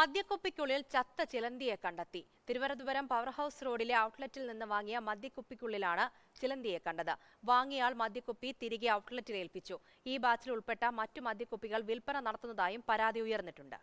മദ്യക്കുപ്പിക്കുള്ളിൽ ചത്ത ചിലന്തിയെ കണ്ടെത്തി തിരുവനന്തപുരം പവർ റോഡിലെ ഔട്ട്ലെറ്റിൽ നിന്ന് വാങ്ങിയ മദ്യക്കുപ്പിക്കുള്ളിലാണ് ചിലന്തിയെ കണ്ടത് വാങ്ങിയയാൾ മദ്യക്കുപ്പി തിരികെ ഔട്ട്ലെറ്റിൽ ഏൽപ്പിച്ചു ഈ ബാച്ചിൽ ഉൾപ്പെട്ട മറ്റു മദ്യക്കുപ്പികൾ വിൽപ്പന നടത്തുന്നതായും പരാതി ഉയർന്നിട്ടുണ്ട്